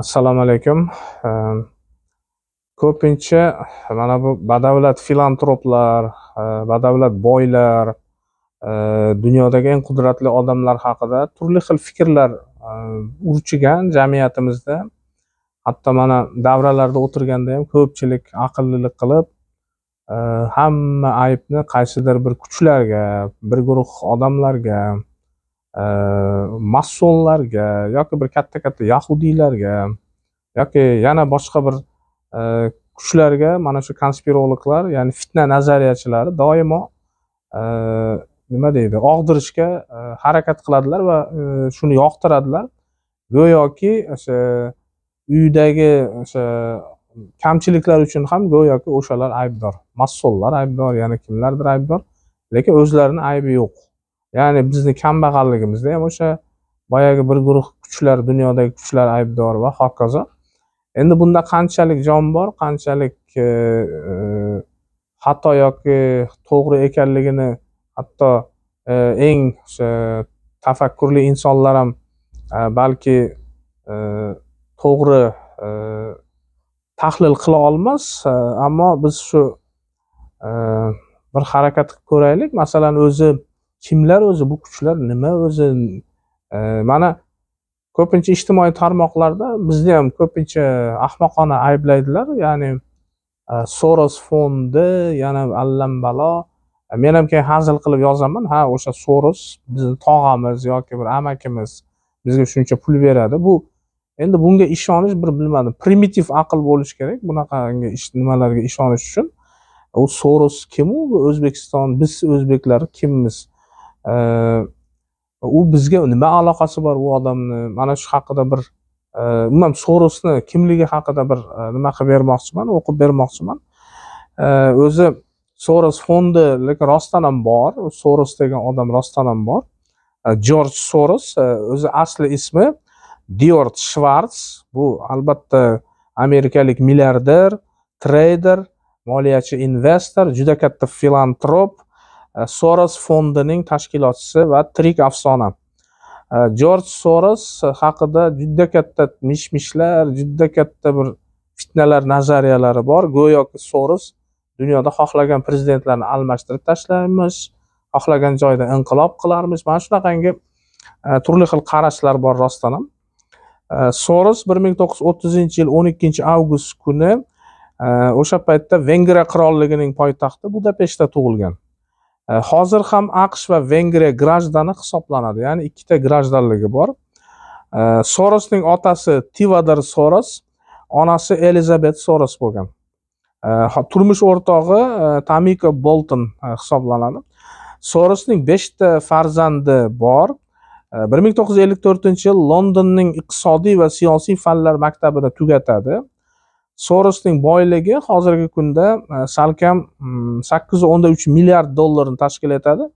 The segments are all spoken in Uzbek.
assalomu alaykum ko'pincha mana bu badavlat filantroplar e, badavlat boylar e, dunyodagi eng qudratli odamlar haqida turli xil fikrlar e, urchigan jamiyatimizda hatto mana davralarda o'tirganda ham ko'pchilik aqllilik qilib hamma aybni qaysidir bir kuchlarga bir guruh odamlarga masonlarga yoki bir katta katta yahudiylarga yoki yana boshqa bir e, kuchlarga mana shu konspirologlar ya'ni fitna nazariyachilari doimo e, nima deydi og'dirishga e, harakat qiladilar va shuni yoqtiradilar go'yoki o'sha uydagi o'sha kamchiliklar uchun ham go'yoki o'shalar aybdor massonlar aybdor yana kimlardir aybdor lekin o'zlarini aybi yo'q ya'ni bizni kambag'alligimizda ham o'sha boyagi bir guruh kuchlar dunyodagi kuchlar aybdor va hokazo endi bunda qanchalik jon bor qanchalik e, e, xato yoki to'g'ri ekanligini hatto e, eng o'sha tafakkurli insonlar ham balki to'g'ri tahlil qila olmas ammo biz shu bir harakat qilib ko'raylik masalan o'zi kimlar o'zi bu kuchlar nima o'zi mana ko'pincha ijtimoiy tarmoqlarda bizni ham ko'pincha ahmoqona ayblaydilar ya'ni e, soros fondi yana allambalo e, men ham keyin hazil qilib yozaman ha o'sha soros bizni tog'amiz yoki bir amakimiz bizga shuncha pul beradi bu endi bunga ishonish bir bilmadim primitiv aql bo'lishi kerak bunaqangi nimalarga ishonish uchun u soros kim u o'zbekiston biz o'zbeklar kimmiz u bizga nima aloqasi bor u odamni mana shu haqida bir umuman sorosni kimligi haqida bir nima qilib bermoqchiman o'qib bermoqchiman o'zi soros fondi lekin rostdan ham bor soros degan odam rostdan ham bor jorj soros o'zi asli ismi diord shvarts bu albatta amerikalik milliarder treyder moliyachi investor juda katta filantrop soros fondining tashkilotchisi va tirik afsona jorj soros haqida juda katta mish mishlar juda katta bir fitnalar nazariyalari bor go'yoki soros dunyoda xohlagan prezidentlarni almashtirib tashlaymiz xohlagan joyda inqilob qilarmiz mana shunaqangi e, turli xil qarashlar bor rostdan ham e, soros bir ming to'qqiz yuz o'ttizinchi yil o'n ikkinchi avgust kuni e, o'sha paytda vengriya qirolligining poytaxti budapeshtda tug'ilgan Э, hozir ham aqsh va vengriya grajdani hisoblanadi ya'ni ikkita grajdanligi bor э, sorosning otasi tivadar soros onasi elizabet soros bo'lgan э, turmush o'rtog'i tamiko bolton hisoblanadi sorosning beshta farzandi bor bir ming to'qqiz yuz ellik to'rtinchi yil londonning iqtisodiy va siyosiy fanlar maktabini tugatadi sorosning boyligi hozirgi kunda e, salkam mm, sakkiz o'nda uch milliard dollarni tashkil etadi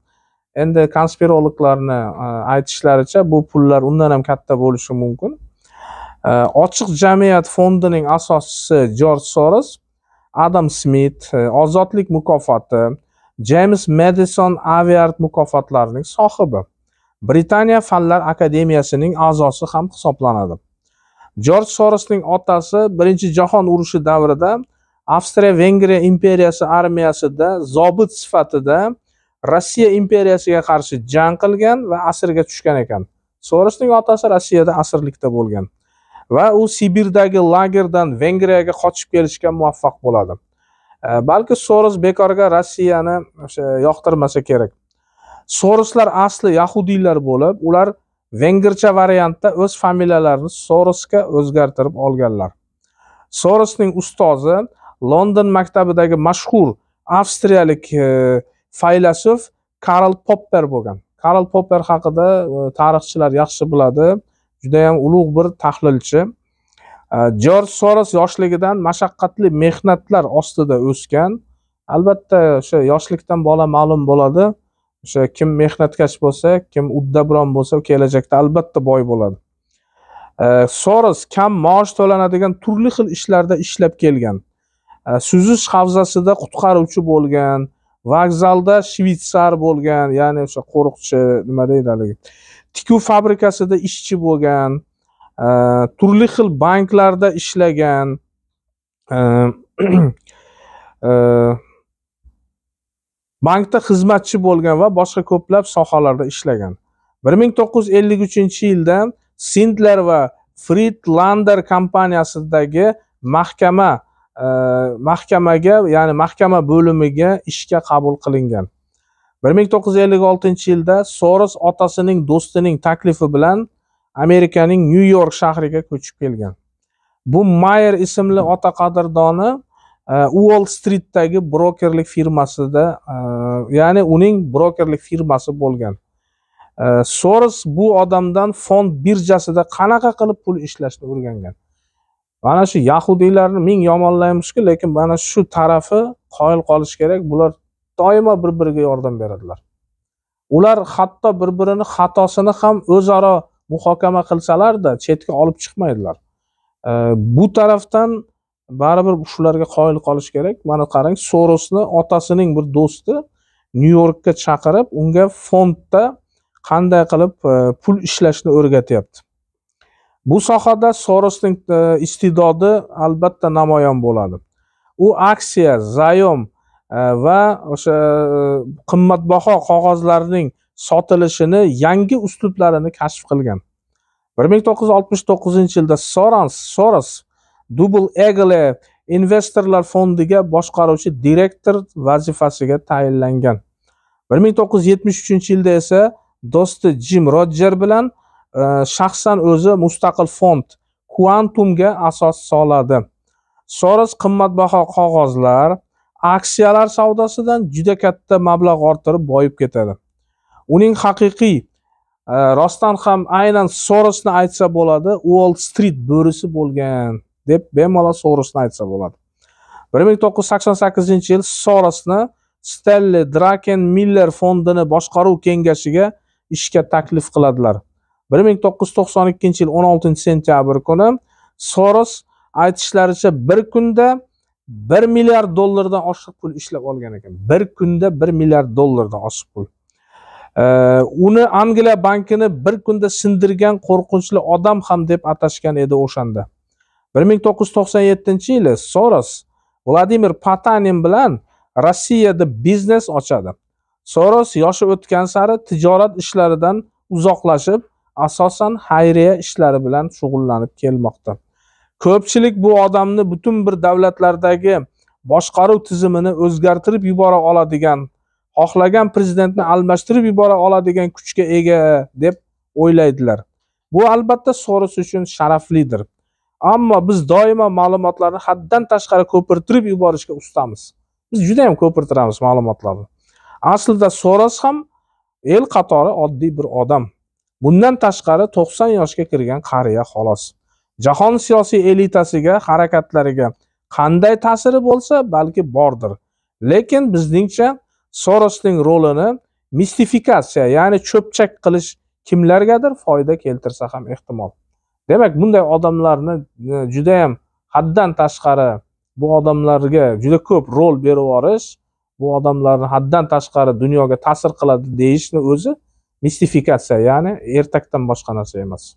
endi konspirologlarni e, aytishlaricha bu pullar undan ham katta bo'lishi mumkin e, ochiq jamiyat fondining asoschisi jorj soros adam smit ozodlik mukofoti jeyms madison aviard mukofotlarining sohibi britaniya fanlar akademiyasining a'zosi ham hisoblanadi jorj sorosning otasi birinchi jahon urushi davrida avstriya vengriya imperiyasi armiyasida zobit sifatida rossiya imperiyasiga qarshi jang qilgan va asirga tushgan ekan sorosning otasi rossiyada asirlikda bo'lgan va u sibirdagi lagerdan vengriyaga qochib kelishga muvaffaq bo'ladi e, balki soros bekorga rossiyani o'sha e, yoqtirmasa kerak soroslar asli yahudiylar bo'lib ular vengercha variantda o'z familiyalarini sorosga o'zgartirib olganlar sorosning ustozi london maktabidagi mashhur avstriyalik e, faylasuf karl popper bo'lgan karl popper haqida e, tarixchilar yaxshi biladi judayam ulug' bir tahlilchi jorj e, soros yoshligidan mashaqqatli mehnatlar ostida o'sgan albatta o'sha yoshlikdan bola ma'lum bo'ladi o'sha kim mehnatkash bo'lsa kim uddabron bo'lsa kelajakda albatta boy bo'ladi soros kam maosh to'lanadigan turli xil ishlarda ishlab kelgan suzish havzasida qutqaruvchi bo'lgan vokzalda shvetsar bo'lgan ya'ni o'sha qo'riqchi nima deydi haligi tikuv fabrikasida ishchi bo'lgan turli xil banklarda ishlagan bankda xizmatchi bo'lgan va boshqa ko'plab sohalarda ishlagan bir ming to'qqiz yuz ellik uchinchi yildan sindler va fridlander kompaniyasidagi mahkama e, mahkamaga ya'ni mahkama bo'limiga ishga qabul qilingan bir ming to'qqiz yuz ellik oltinchi yilda soros otasining do'stining taklifi bilan amerikaning nyu york shahriga ko'chib kelgan bu mayer ismli ota qadrdoni wall stritdagi brokerlik firmasida ya'ni uning brokerlik firmasi bo'lgan soros bu odamdan fond birjasida qanaqa qilib pul ishlashni o'rgangan mana shu yahudiylarni ming yomonlaymizku lekin mana shu tarafi qoyil qolish kerak bular doimo bir biriga yordam beradilar ular hatto bir birini xatosini ham o'zaro muhokama qilsalarda chetga olib chiqmaydilar bu tarafdan baribir shularga qoyil qolish kerak mana qarang sorosni otasining bir do'sti nyu yorkka chaqirib unga fondda qanday qilib e, pul ishlashni o'rgatyapti bu sohada sorosning e, iste'dodi albatta namoyon bo'ladi u aksiya zayom e, va o'sha qimmatbaho qog'ozlarning sotilishini yangi uslublarini kashf qilgan bir ming to'qqiz yuz oltmish to'qqizinchi yilda soros soros dubl egle investorlar fondiga boshqaruvchi direktor vazifasiga tayinlangan bir ming to'qqiz yuz yetmish uchinchi yilda esa do'sti jim rodjer bilan e, shaxsan o'zi mustaqil fond kuantumga asos soladi soros qimmatbaho qog'ozlar aksiyalar savdosidan juda katta mablag' orttirib boyib ketadi uning haqiqiy e, rostdan ham aynan sorosni aytsa bo'ladi uoll strit bo'risi bo'lgan deb bemalol sorosni aytsa bo'ladi bir ming to'qqiz yuz sakson sakkizinchi yil sorosni stelli draken miller fondini boshqaruv kengashiga ishga taklif qiladilar bir ming to'qqiz yuz to'qson ikkinchi yil o'n oltinchi sentyabr kuni soros aytishlaricha bir kunda bir milliard dollardan oshiq pul ishlab olgan ekan bir kunda bir milliard dollardan oshiq pul uni angliya bankini bir kunda sindirgan qo'rqinchli odam ham deb atashgan edi o'shanda bir ming to'qqiz yuz to'qson yettinchi yili soros vladimir patanin bilan rossiyada biznes ochadi soros yoshi o'tgan sari tijorat ishlaridan uzoqlashib asosan xayriya ishlari bilan shug'ullanib kelmoqda ko'pchilik bu odamni butun bir davlatlardagi boshqaruv tizimini o'zgartirib yubora oladigan xohlagan prezidentni almashtirib yubora oladigan kuchga ega deb o'ylaydilar bu albatta soros uchun sharaflidir ammo biz doimo ma'lumotlarni haddan tashqari ko'pirtirib yuborishga ustamiz biz juda yam ko'pirtiramiz ma'lumotlarni aslida soros ham el qatori oddiy bir odam bundan tashqari to'qson yoshga kirgan qariya xolos jahon siyosiy elitasiga harakatlariga qanday ta'siri bo'lsa balki bordir lekin bizningcha sorosning rolini mistifikatsiya ya'ni cho'pchak qilish kimlargadir foyda keltirsa ham ehtimol demak bunday odamlarni e, judayam haddan tashqari bu odamlarga juda ko'p rol berib yuborish bu odamlarni haddan tashqari dunyoga ta'sir qiladi deyishni o'zi mistifikatsiya ya'ni ertakdan boshqa narsa emas